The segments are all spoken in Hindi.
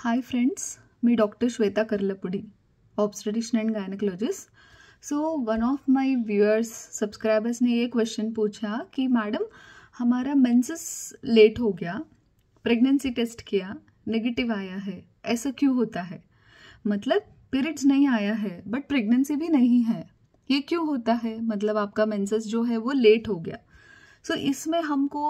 हाय फ्रेंड्स मी doctor Shweta Karlapudi obstetrician and gynaecologist so one of my viewers subscribers ने ये क्वेश्चन पूछा कि मैडम हमारा मेंसेस लेट हो गया प्रेगनेंसी टेस्ट किया नेगेटिव आया है ऐसा क्यों होता है मतलब पीरियड्स नहीं आया है बट प्रेगनेंसी भी नहीं है ये क्यों होता है मतलब आपका मेंसेस जो है वो लेट हो गया सो so, इसमें हमको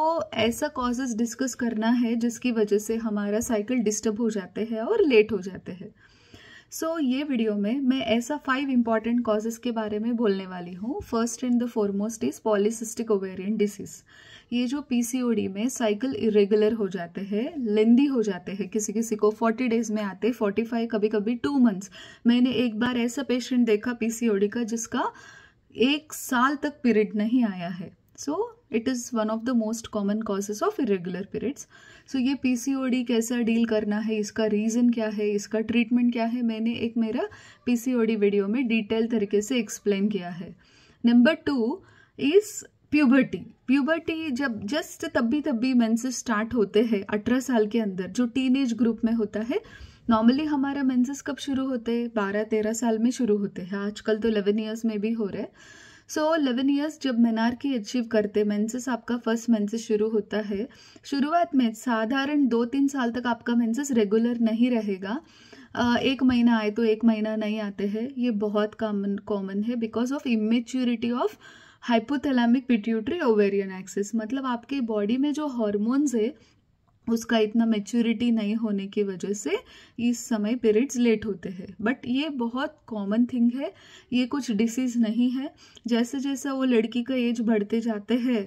ऐसा कॉजेज डिस्कस करना है जिसकी वजह से हमारा साइकिल डिस्टर्ब हो जाते हैं और लेट हो जाते हैं सो so, ये वीडियो में मैं ऐसा फाइव इंपॉर्टेंट कॉजेज के बारे में बोलने वाली हूँ first and the foremost is polycystic ovarian disease ये जो पी में साइकिल इरेगुलर हो जाते हैं लेंदी हो जाते हैं किसी किसी को फोर्टी डेज में आते फोर्टी फाइव कभी कभी टू मंथ्स मैंने एक बार ऐसा पेशेंट देखा पी का जिसका एक साल तक पीरियड नहीं आया है so so, it is one of the most common causes of irregular periods so ये पीसीओडी कैसा डील करना है इसका रीज़न क्या है इसका ट्रीटमेंट क्या है मैंने एक मेरा पीसीओडी वीडियो में डिटेल तरीके से एक्सप्लेन किया है number two is puberty puberty जब जस्ट तभी तभी मेंसेस स्टार्ट होते हैं अठारह साल के अंदर जो एज ग्रुप में होता है नॉर्मली हमारा मेंसेस कब शुरू होते हैं बारह तेरह साल में शुरू होते हैं आजकल तो इलेवन ईयर्स में भी हो रहे हैं सो इलेवन ईयर्स जब मेनार की अचीव करते मेंसेस आपका फर्स्ट मेंसेस शुरू होता है शुरुआत में साधारण दो तीन साल तक आपका मेंसेस रेगुलर नहीं रहेगा एक महीना आए तो एक महीना नहीं आते हैं ये बहुत कॉमन कॉमन है because of immaturity of hypothalamic pituitary ovarian axis मतलब आपके बॉडी में जो हॉर्मोन्स है उसका इतना मेच्योरिटी नहीं होने की वजह से इस समय पीरियड्स लेट होते हैं बट ये बहुत कॉमन थिंग है ये कुछ डिसीज़ नहीं है जैसे जैसे वो लड़की का एज बढ़ते जाते हैं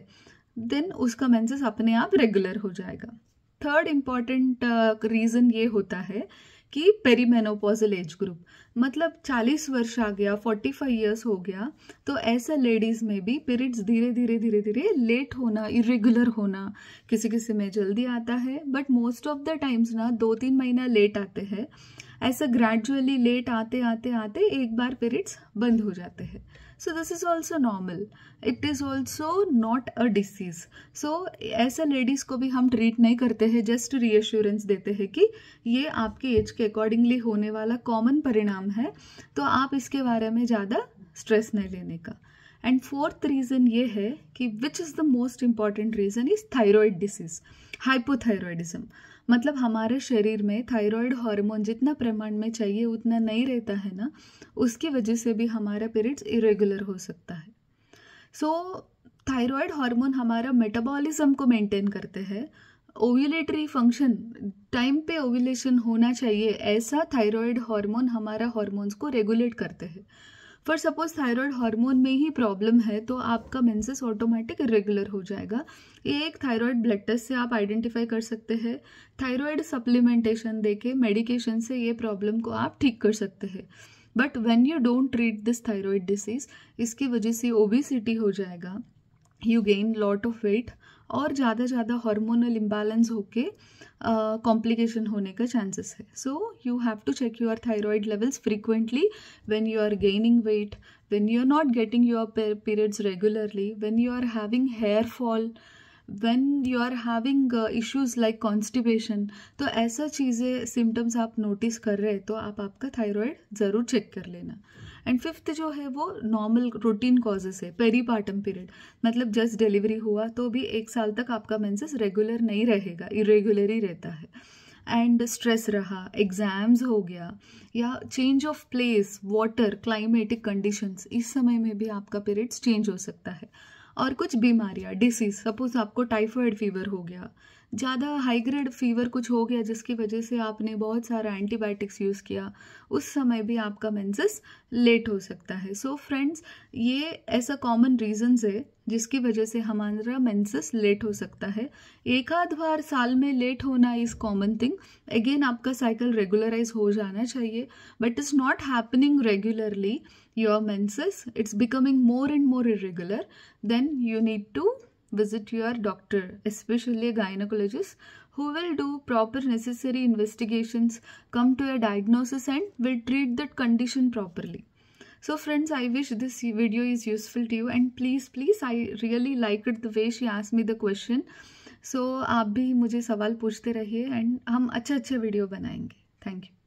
देन उसका मेंसेस अपने आप रेगुलर हो जाएगा थर्ड इम्पॉर्टेंट रीज़न ये होता है कि पेरीमेनोपोजल एज ग्रुप मतलब 40 वर्ष आ गया 45 इयर्स हो गया तो ऐसा लेडीज़ में भी पीरियड्स धीरे धीरे धीरे धीरे लेट होना इरेगुलर होना किसी किसी में जल्दी आता है but most of the times ना दो तीन महीना लेट आते हैं ऐसा ग्रेजुअली लेट आते आते आते एक बार पीरियड्स बंद हो जाते हैं so this is also normal it is also not a disease so ऐसे लेडीज़ को भी हम ट्रीट नहीं करते हैं जस्ट रीअश्योरेंस देते हैं कि ये आपके एज के अकॉर्डिंगली होने वाला कॉमन परिणाम है तो आप इसके बारे में ज़्यादा स्ट्रेस नहीं लेने का एंड फोर्थ रीज़न ये है कि which is the most important reason is thyroid disease hypothyroidism मतलब हमारे शरीर में थायराइड हार्मोन जितना प्रमाण में चाहिए उतना नहीं रहता है ना उसकी वजह से भी हमारा पीरियड्स इरेगुलर हो सकता है सो थायराइड हार्मोन हमारा मेटाबॉलिज्म को मेंटेन करते हैं ओव्यूलेटरी फंक्शन टाइम पे ओव्यूलेशन होना चाहिए ऐसा थायराइड हार्मोन हमारा हार्मोन्स को रेगुलेट करते हैं फॉर सपोज थायराइड हार्मोन में ही प्रॉब्लम है तो आपका मेंसेस ऑटोमेटिक रेगुलर हो जाएगा ये एक थायराइड ब्लड टेस्ट से आप आइडेंटिफाई कर सकते हैं थायराइड सप्लीमेंटेशन देके मेडिकेशन से ये प्रॉब्लम को आप ठीक कर सकते हैं but when you don't treat this thyroid disease इसकी वजह से ओबिसिटी हो जाएगा you gain lot of weight और ज़्यादा ज़्यादा हार्मोनल इम्बैलेंस होके कॉम्प्लिकेशन होने का चांसेस है so you have to check your thyroid levels frequently when you are gaining weight when you are not getting your periods regularly when you are having hair fall when you are having issues like constipation तो ऐसा चीज़ें सिम्टम्स आप नोटिस कर रहे हैं तो आप आपका thyroid ज़रूर चेक कर लेना एंड फिफ्थ जो है वो नॉर्मल रूटीन कॉजेस है पेरीपार्टम पीरियड मतलब जस्ट डिलीवरी हुआ तो भी एक साल तक आपका मेंसेस रेगुलर नहीं रहेगा इरेगुलर ही रहता है एंड स्ट्रेस रहा एग्ज़ाम्स हो गया या change of place water climatic conditions इस समय में भी आपका पीरियड्स चेंज हो सकता है और कुछ बीमारियाँ डिसीज सपोज आपको टाइफॉयड फीवर हो गया ज़्यादा हाई ग्रेड फीवर कुछ हो गया जिसकी वजह से आपने बहुत सारा एंटीबायोटिक्स यूज़ किया उस समय भी आपका मेंसेस लेट हो सकता है सो so फ्रेंड्स ये ऐसा कॉमन रीजंस है जिसकी वजह से हमारा मेंसेस लेट हो सकता है एक आध बार साल में लेट होना इज़ कॉमन थिंग अगेन आपका साइकिल रेगुलराइज हो जाना चाहिए but is not happening regularly your menses it's becoming more and more irregular then you need to visit your doctor, especially a gynecologist, who will do proper necessary investigations, come to a diagnosis and will treat that condition properly. So friends, I wish this video is useful to you and please, please, I really like it the way she asked me the question. So आप भी मुझे सवाल पूछते रहिए एंड हम अच्छे अच्छे वीडियो बनाएंगे Thank you.